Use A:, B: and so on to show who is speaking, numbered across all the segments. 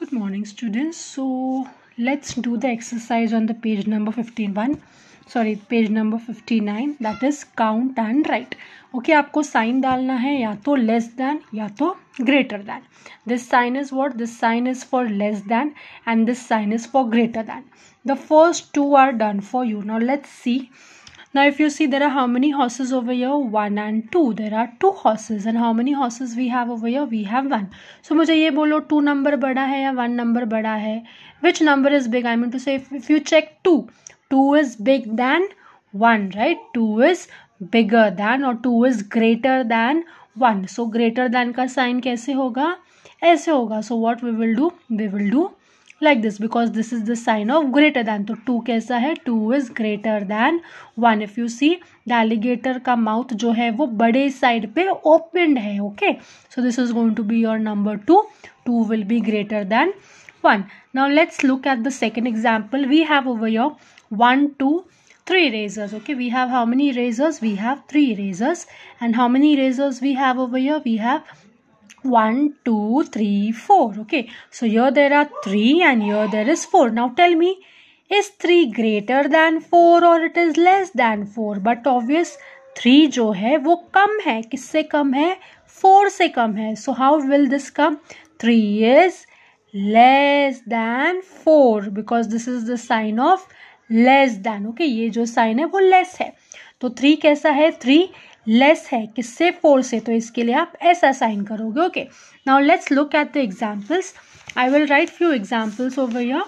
A: good morning students so let's do the exercise on the page number 51 sorry page number 59 that is count and write okay aapko sign dalna hai ya to less than ya to greater than this sign is what this sign is for less than and this sign is for greater than the first two are done for you now let's see now if you see there are how many horses over here one and two there are two horses and how many horses we have over here we have one so मुझे ये बोलो two number बड़ा है या one number बड़ा है which number is big I mean to say if, if you check two two is big than one right two is bigger than or two is greater than one so greater than का sign कैसे होगा ऐसे होगा so what we will do we will do like this because this is the sign of greater than तो two कैसा है two is greater than one if you see alligator का mouth जो है वो बड़े साइड पे ओपनड है okay so this is going to be your number two two will be greater than one now let's look at the second example we have over your one two three razors okay we have how many razors we have three razors and how many razors we have over your we have one two three four Okay, so here there are three and here there is four Now tell me, is three greater than four or it is less than four But obvious 3 जो है वो कम है किससे कम है 4 से कम है. So how will this come? 3 is less than 4 because this is the sign of less than. Okay, ये जो sign है वो less है. तो थ्री कैसा है? थ्री लेस है किससे फोर से तो इसके लिए आप ऐसा साइन करोगे okay now let's look at the examples I will write few examples over your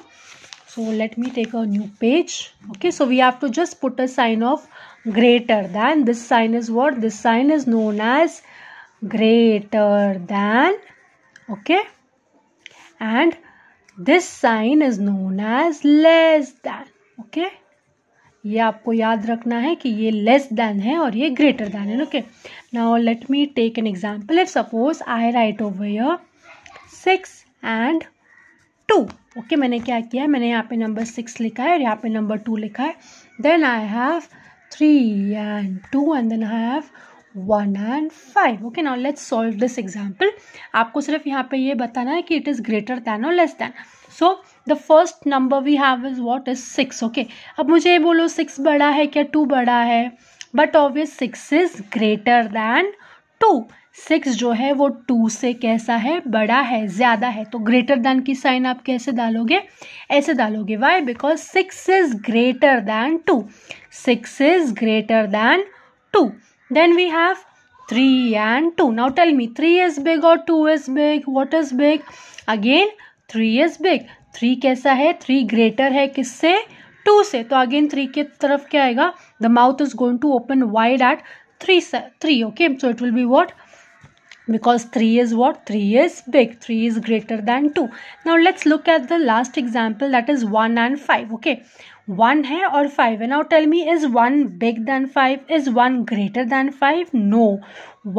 A: so let me take a new page okay so we have to just put a sign of greater than this sign is what this sign is known as greater than okay and this sign is known as less than okay ये आपको याद रखना है कि ये less than है और ये ग्रेटर देन है okay now let me take an example if suppose I write over your six and two okay मैंने क्या किया है मैंने यहाँ पे नंबर सिक्स लिखा है और यहाँ पे नंबर टू लिखा है then I have three and two and then I have one and five okay now let's solve this example आपको सिर्फ यहाँ पे ये बताना है कि इट इज़ ग्रेटर दैन और less than so the first number we have is what is six okay अब मुझे ये बोलो सिक्स बड़ा है क्या टू बड़ा है but obvious six is greater than two six जो है वो टू से कैसा है बड़ा है ज़्यादा है तो ग्रेटर दैन की साइन आप कैसे डालोगे ऐसे डालोगे why because six is greater than two six is greater than two Then we have 3 and 2. Now tell me, 3 is big or 2 is big? What is big? Again, 3 is big. 3 kaisa hai? 3 greater hai kis 2 se. So again, 3 ke taraf kya aega? The mouth is going to open wide at 3, 3 okay? So it will be what? because 3 is what 3 is big 3 is greater than 2 now let's look at the last example that is 1 and 5 okay 1 hai or 5 and now tell me is 1 big than 5 is 1 greater than 5 no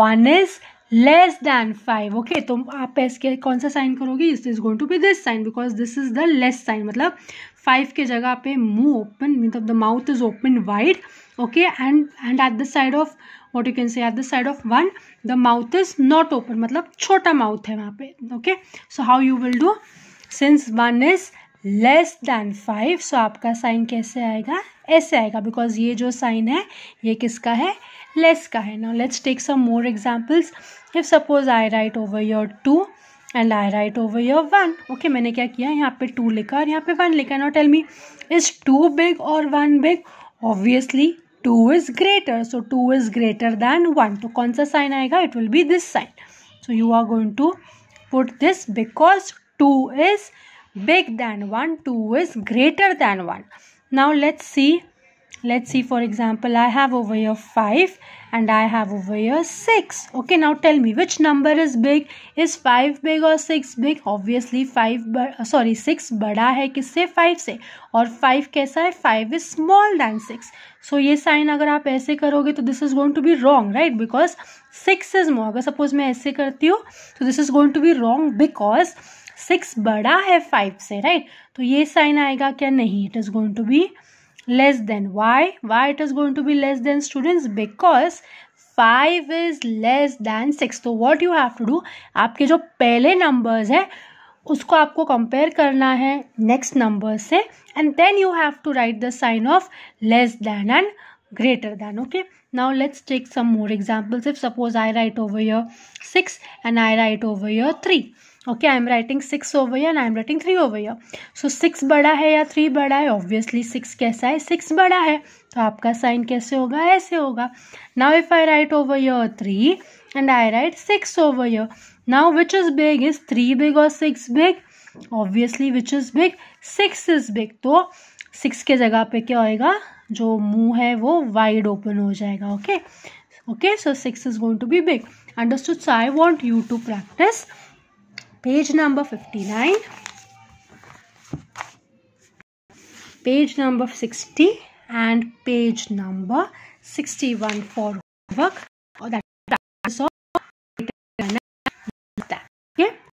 A: 1 is less than five okay तो आप इसके कौन सा sign करोगे इस is going to be this sign because this is the less sign मतलब five के जगह पे मुंह open मतलब the mouth is open wide okay and and at the side of what you can say at the side of one the mouth is not open मतलब छोटा mouth है वहाँ पे okay so how you will do since one is less than five so आपका sign कैसे आएगा ऐसे आएगा because ये जो sign है ये किसका है less का है now let's take some more examples if suppose I write over here two and I write over your one okay मैंने क्या किया यहाँ पे टू लिखा और यहाँ पे वन लिखा not tell me is two big और one big obviously 2 is greater. So 2 is greater than 1. So kaun sa sign aega? It will be this sign. So you are going to put this because 2 is big than 1. 2 is greater than 1. Now let's see let's see for example I have over here 5 and I have over here 6 okay now tell me which number is big is 5 big or 6 big obviously 5 sorry 6 बड़ा है किससे 5 se aur 5 kaisa hai 5 is small than 6 so, ye sign agar aap aise karoge to this is going to be wrong right because 6 is more agar suppose main aise karti hu so this is going to be wrong because 6 bada hai 5 se right? to ye sign aayega kya nahi it is going to be less than why why it is going to be less than students because five is less than six तो what you have to do आपके जो पहले numbers हैं उसको आपको compare करना है next number से and then you have to write the sign of less than and greater than okay now let's take some more examples if suppose i write over here 6 and i write over here 3 okay I am writing six over या I am writing three over या so six बड़ा है या three बड़ा है obviously six कैसा है six बड़ा है तो आपका साइन कैसे होगा ऐसे होगा now if I write over your three and I write six over your now which is big is three big और six big obviously which is big six is big तो सिक्स के जगह पे क्या होएगा जो मुंह है वो वाइड ओपन हो जाएगा okay okay so six is going to be big understood so I want you to practice page number 59 page number 60 and page number 61 for homework or oh, that is all okay